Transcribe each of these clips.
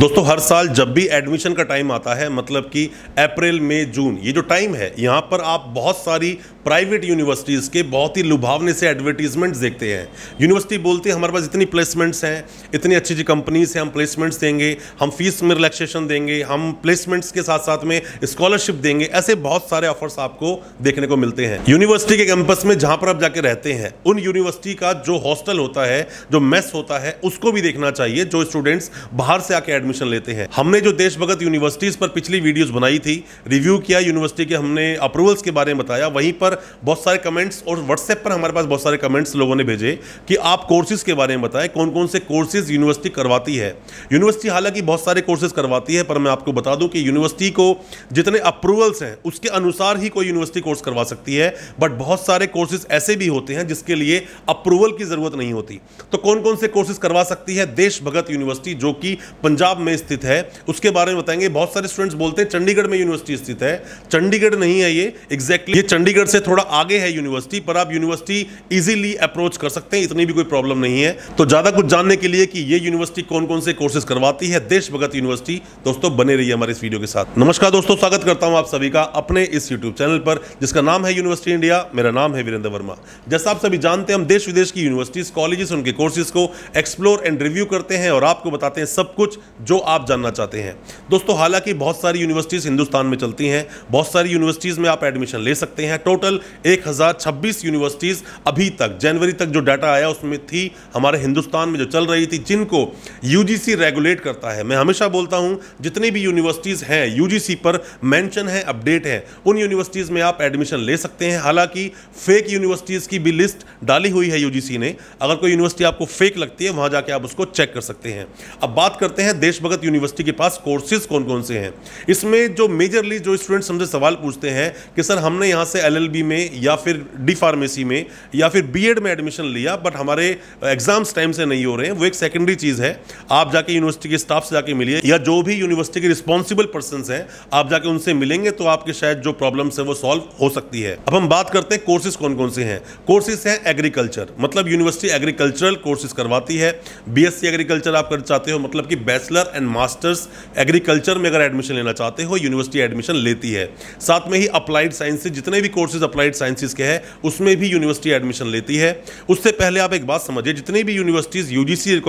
दोस्तों हर साल जब भी एडमिशन का टाइम आता है मतलब कि अप्रैल मई जून ये जो टाइम है यहाँ पर आप बहुत सारी प्राइवेट यूनिवर्सिटीज़ के बहुत ही लुभावने से एडवर्टीजमेंट्स देखते हैं यूनिवर्सिटी बोलती है हमारे पास इतनी प्लेसमेंट्स हैं इतनी अच्छी अच्छी कंपनीज हैं हम प्लेसमेंट्स देंगे हम फीस में रिलैक्सेशन देंगे हम प्लेसमेंट्स के साथ साथ में स्कॉलरशिप देंगे ऐसे बहुत सारे ऑफर्स आपको देखने को मिलते हैं यूनिवर्सिटी के कैंपस में जहाँ पर आप जाके रहते हैं उन यूनिवर्सिटी का जो हॉस्टल होता है जो मेस होता है उसको भी देखना चाहिए जो स्टूडेंट्स बाहर से आके एडमिशन लेते हैं हमने जो देशभगत यूनिवर्सिटीज़ पर पिछली वीडियोस बनाई थी रिव्यू किया यूनिवर्सिटी के हमने अप्रूवल्स के बारे में बताया वहीं पर बहुत सारे कमेंट्स और व्हाट्सएप पर हमारे पास बहुत सारे कमेंट्स लोगों ने भेजे कि आप कोर्सेज के बारे में बताएं कौन कौन से कोर्सेज यूनिवर्सिटी करवाती है यूनिवर्सिटी हालांकि बहुत सारे कोर्सेज करवाती है पर मैं आपको बता दूं कि यूनिवर्सिटी को जितने अप्रूवल्स हैं उसके अनुसार ही कोई यूनिवर्सिटी कोर्स करवा सकती है बट बहुत सारे कोर्सेज ऐसे भी होते हैं जिसके लिए अप्रूवल की ज़रूरत नहीं होती तो कौन कौन से कोर्सेज करवा सकती है देशभगत यूनिवर्सिटी जो कि पंजाब पंजाब में स्थित है उसके बारे में बताएंगे बहुत सारे स्टूडेंट्स बोलते हैं चंडीगढ़ में यूनिवर्सिटी स्थित है चंडीगढ़ नहीं है ये एग्जैक्टली exactly ये चंडीगढ़ से थोड़ा आगे है यूनिवर्सिटी पर आप यूनिवर्सिटी इजीली अप्रोच कर सकते हैं इतनी भी कोई प्रॉब्लम नहीं है तो ज़्यादा कुछ जानने के लिए कि ये यूनिवर्सिटी कौन कौन से कोर्सेज करवाती है देशभगत यूनिवर्सिटी दोस्तों बने रही हमारे इस वीडियो के साथ नमस्कार दोस्तों स्वागत करता हूँ आप सभी का अपने इस यूट्यूब चैनल पर जिसका नाम है यूनिवर्सिटी इंडिया मेरा नाम है वीरेंद्र वर्मा जैसा आप सभी जानते हैं हम देश विदेश की यूनिवर्सिटीज कॉलेजेस उनके कोर्सेज को एक्सप्लोर एंड रिव्यू करते हैं और आपको बताते हैं सब कुछ जो आप जानना चाहते हैं दोस्तों हालांकि बहुत सारी यूनिवर्सिटीज़ हिंदुस्तान में चलती हैं बहुत सारी यूनिवर्सिटीज़ में आप एडमिशन ले सकते हैं टोटल एक यूनिवर्सिटीज़ अभी तक जनवरी तक जो डाटा आया उसमें थी हमारे हिंदुस्तान में जो चल रही थी जिनको यू रेगुलेट करता है मैं हमेशा बोलता हूँ जितनी भी यूनिवर्सिटीज़ हैं यू पर मैंशन है अपडेट है उन यूनिवर्सिटीज़ में आप एडमिशन ले सकते हैं हालांकि फेक यूनिवर्सिटीज़ की भी लिस्ट डाली हुई है यू ने अगर कोई यूनिवर्सिटी आपको फेक लगती है वहाँ जाके आप उसको चेक कर सकते हैं अब बात करते हैं देश देशभगत यूनिवर्सिटी के पास कोर्सेज कौन कौन से हैं इसमें जो मेजरली जो स्टूडेंट्स हमसे सवाल पूछते हैं कि सर हमने यहाँ से एलएलबी में या फिर डी फार्मेसी में या फिर बीएड में एडमिशन लिया बट हमारे एग्जाम्स टाइम से नहीं हो रहे हैं वो एक सेकेंडरी चीज़ है आप जाके यूनिवर्सिटी के स्टाफ से जाके मिलिए या जो भी यूनिवर्सिटी के रिस्पॉन्सिबल पर्सन हैं आप जाके उनसे मिलेंगे तो आपके शायद जो प्रॉब्लम्स है वो सॉल्व हो सकती है अब हम बात करते हैं कोर्सेज कौन कौन से हैं कोर्सेज हैं एग्रीकल्चर मतलब यूनिवर्सिटी एग्रीकल्चरल कोर्सेज करवाती है बीएससी एग्रीकल्चर आप कर चाहते हो मतलब कि bachelor bachelor and masters agriculture में अगर एडमिशन लेना चाहते हो यूनिवर्सिटी एडमिशन लेती है साथ में ही अप्लाइड साइंसेज जितने भी कोर्सेज अप्लाइड साइंसेज के हैं उसमें भी यूनिवर्सिटी एडमिशन लेती है उससे पहले आप एक बात समझिए जितनी भी यूनिवर्सिटीज़ यू जी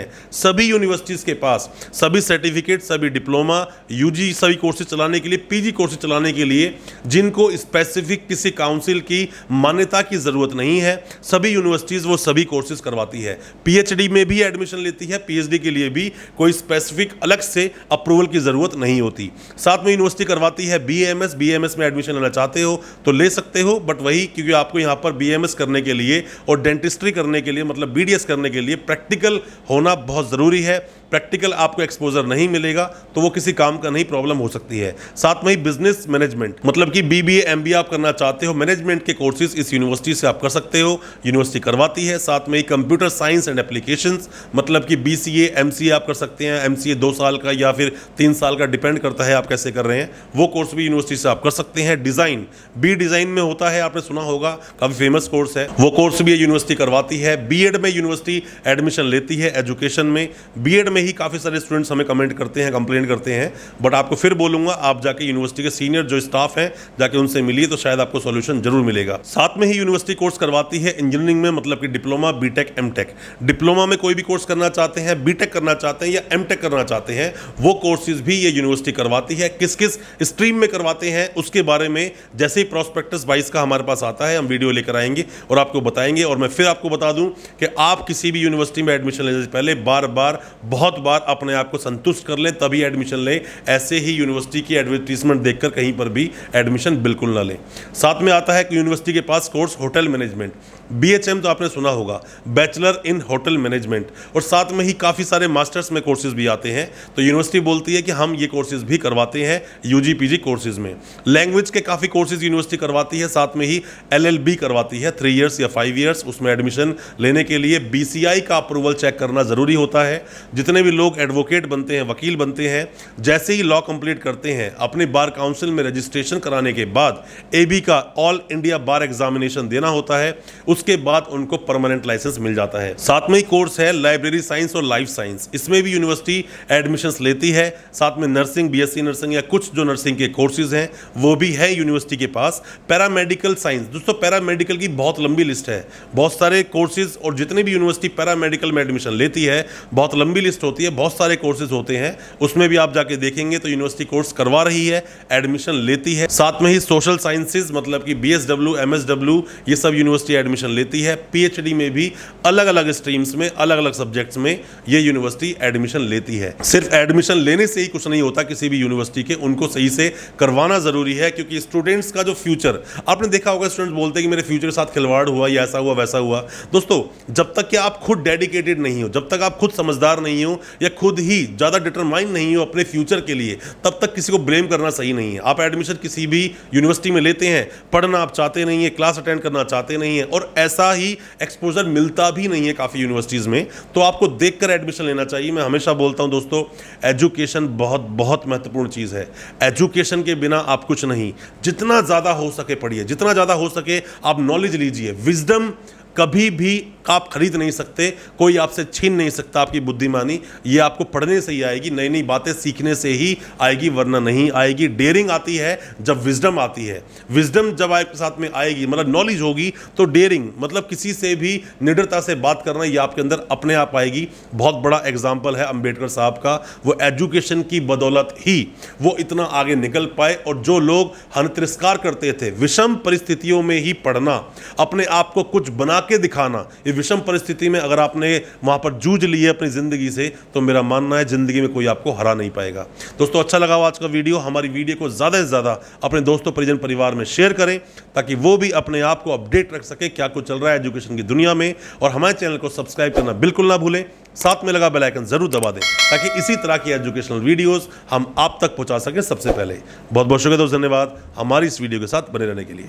हैं सभी यूनिवर्सिटीज़ के पास सभी सर्टिफिकेट सभी डिप्लोमा यू सभी कोर्सेज चलाने के लिए पी कोर्सेज चलाने के लिए जिनको स्पेसिफिक किसी काउंसिल की मान्यता की ज़रूरत नहीं है सभी यूनिवर्सिटीज़ वो सभी कोर्सेज करवाती है पीएचडी में भी एडमिशन लेती है पीएचडी के लिए भी कोई स्पेसिफिक अलग से अप्रूवल की ज़रूरत नहीं होती साथ में यूनिवर्सिटी करवाती है B M S B M S में एडमिशन लेना चाहते हो तो ले सकते हो बट वही क्योंकि आपको यहाँ पर बी एम एस करने के लिए और डेंटिस्ट्री करने के लिए मतलब बी डी एस करने के लिए प्रैक्टिकल होना बहुत ज़रूरी है प्रैक्टिकल आपको एक्सपोजर नहीं मिलेगा तो वो किसी काम का नहीं प्रॉब्लम हो सकती है साथ में ही बिजनेस मैनेजमेंट मतलब कि बी बी एम बी आप करना चाहते हो मैनेजमेंट के कोर्सेज इस यूनिवर्सिटी से आप कर सकते हो यूनिवर्सिटी करवाती है साथ में ही कंप्यूटर साइंस एंड एप्लीकेशन मतलब कि बी सी एम सी आप कर सकते हैं एम सी ए दो साल का या फिर तीन साल का डिपेंड करता है आप कैसे कर रहे हैं वो कोर्स भी यूनिवर्सिटी से आप कर सकते हैं डिज़ाइन बी डिज़ाइन में होता है आपने सुना होगा काफ़ी फेमस कोर्स है वो कोर्स भी यूनिवर्सिटी करवाती है बी में यूनिवर्सिटी एडमिशन लेती है एजुकेशन में बी में में ही काफ़ी सारे स्टूडेंट्स हमें कमेंट करते हैं कंप्लेंट करते हैं बट आपको फिर बोलूँगा आप जाके यूनिवर्सिटी के सीनियर जो स्टाफ हैं जाके उनसे मिलिए तो शायद आपको सोल्यूशन जरूर मिलेगा साथ में ही यूनिवर्सिटी कोर्स करवाती है इंजीनियरिंग में मतलब कि diploma B tech M tech diploma में कोई भी कोर्स करना चाहते हैं बी टेक करना चाहते हैं या एम टेक करना चाहते हैं वो कोर्सेज भी ये यूनिवर्सिटी करवाती है किस किस स्ट्रीम में करवाते हैं उसके बारे में जैसे ही प्रोस्पेक्टस बाईस का हमारे पास आता है हम वीडियो लेकर आएंगे और आपको बताएंगे और मैं फिर आपको बता दूं कि आप किसी भी यूनिवर्सिटी में एडमिशन लेने से पहले बार बार बहुत बार अपने आप को संतुष्ट कर लें तभी एडमिशन लें ऐसे ही यूनिवर्सिटी की एडवर्टीजमेंट देखकर कहीं पर भी एडमिशन बिल्कुल ना लें साथ में आता है कि यूनिवर्सिटी के पास कोर्स होटल मैनेजमेंट बी तो आपने सुना होगा बैचलर इन होटल मैनेजमेंट और साथ में ही काफ़ी सारे मास्टर्स में कोर्सेज भी आते हैं तो यूनिवर्सिटी बोलती है कि हम ये कोर्सेज भी करवाते हैं यू जी कोर्सेज में लैंग्वेज के काफ़ी कोर्सेज यूनिवर्सिटी करवाती है साथ में ही एल करवाती है थ्री ईयर्स या फाइव ईयर्स उसमें एडमिशन लेने के लिए लिए बीसीआई का अप्रूवल चेक करना ज़रूरी होता है जितने भी लोग एडवोकेट बनते हैं वकील बनते हैं जैसे ही लॉ कंप्लीट करते हैं अपने बार काउंसिल में रजिस्ट्रेशन कराने के बाद ए का ऑल इंडिया बार एग्जामिनेशन देना होता है उसके बाद उनको परमानेंट लाइसेंस मिल जाता है साथ में ही कोर्स है लाइब्रेरी साइंस और लाइफ साइंस इसमें भी यूनिवर्सिटी एडमिशन लेती है साथ में नर्सिंग बी नर्सिंग या कुछ जो नर्सिंग के कोर्सेज हैं वो भी है यूनिवर्सिटी के पास पैरामेडिकल साइंस दोस्तों पैरामेडिकल की बहुत लंबी लिस्ट है बहुत सारे कोर्सेज और जितने जितने भी यूनिवर्सिटी पैरा मेडिकल में एडमिशन लेती है बहुत लंबी लिस्ट होती है बहुत सारे कोर्सेज होते हैं उसमें भी आप जाके देखेंगे तो यूनिवर्सिटी कोर्स करवा रही है एडमिशन लेती है साथ में ही सोशल साइंसेज मतलब कि B S W M S W ये सब यूनिवर्सिटी एडमिशन लेती है पीएचडी में भी अलग अलग स्ट्रीम्स में अलग अलग सब्जेक्ट्स में ये यूनिवर्सिटी एडमिशन लेती है सिर्फ एडमिशन लेने से ही कुछ नहीं होता किसी भी यूनिवर्सिटी के उनको सही से करवाना जरूरी है क्योंकि स्टूडेंट्स का जो फ्यूचर आपने देखा होगा स्टूडेंट्स बोलते हैं कि मेरे फ्यूचर के साथ खिलवाड़ हुआ या ऐसा हुआ वैसा हुआ दोस्तों जब तक कि आप खुद डेडिकेटेड नहीं हो जब तक आप खुद समझदार नहीं हो या खुद ही ज़्यादा डिटरमाइंड नहीं हो अपने फ्यूचर के लिए तब तक किसी को ब्लेम करना सही नहीं है आप एडमिशन किसी भी यूनिवर्सिटी में लेते हैं पढ़ना आप चाहते नहीं है क्लास अटेंड करना चाहते नहीं है और ऐसा ही एक्सपोजर मिलता भी नहीं है काफ़ी यूनिवर्सिटीज़ में तो आपको देख एडमिशन लेना चाहिए मैं हमेशा बोलता हूँ दोस्तों एजुकेशन बहुत बहुत महत्वपूर्ण चीज़ है एजुकेशन के बिना आप कुछ नहीं जितना ज़्यादा हो सके पढ़िए जितना ज़्यादा हो सके आप नॉलेज लीजिए विजडम कभी भी आप खरीद नहीं सकते कोई आपसे छीन नहीं सकता आपकी बुद्धिमानी ये आपको पढ़ने से ही आएगी नई नई बातें सीखने से ही आएगी वरना नहीं आएगी डेयरिंग आती है जब विजडम आती है विजडम जब आपके साथ में आएगी मतलब नॉलेज होगी तो डेयरिंग मतलब किसी से भी निडरता से बात करना ये आपके अंदर अपने आप आएगी बहुत बड़ा एग्जाम्पल है अम्बेडकर साहब का वो एजुकेशन की बदौलत ही वो इतना आगे निकल पाए और जो लोग हन तिरस्कार करते थे विषम परिस्थितियों में ही पढ़ना अपने आप को कुछ बना बना के दिखाना ये विषम परिस्थिति में अगर आपने वहाँ पर जूझ लिए अपनी ज़िंदगी से तो मेरा मानना है ज़िंदगी में कोई आपको हरा नहीं पाएगा दोस्तों अच्छा लगा आज का वीडियो हमारी वीडियो को ज़्यादा से ज़्यादा अपने दोस्तों परिजन परिवार में शेयर करें ताकि वो भी अपने आप को अपडेट रख सके क्या कुछ चल रहा है एजुकेशन की दुनिया में और हमारे चैनल को सब्सक्राइब करना बिल्कुल ना भूलें साथ में लगा बेल आइकन जरूर दबा दें ताकि इसी तरह की एजुकेशनल वीडियोस हम आप तक पहुंचा सकें सबसे पहले बहुत बहुत शुक्रिया दोस्त धन्यवाद हमारी इस वीडियो के साथ बने रहने के लिए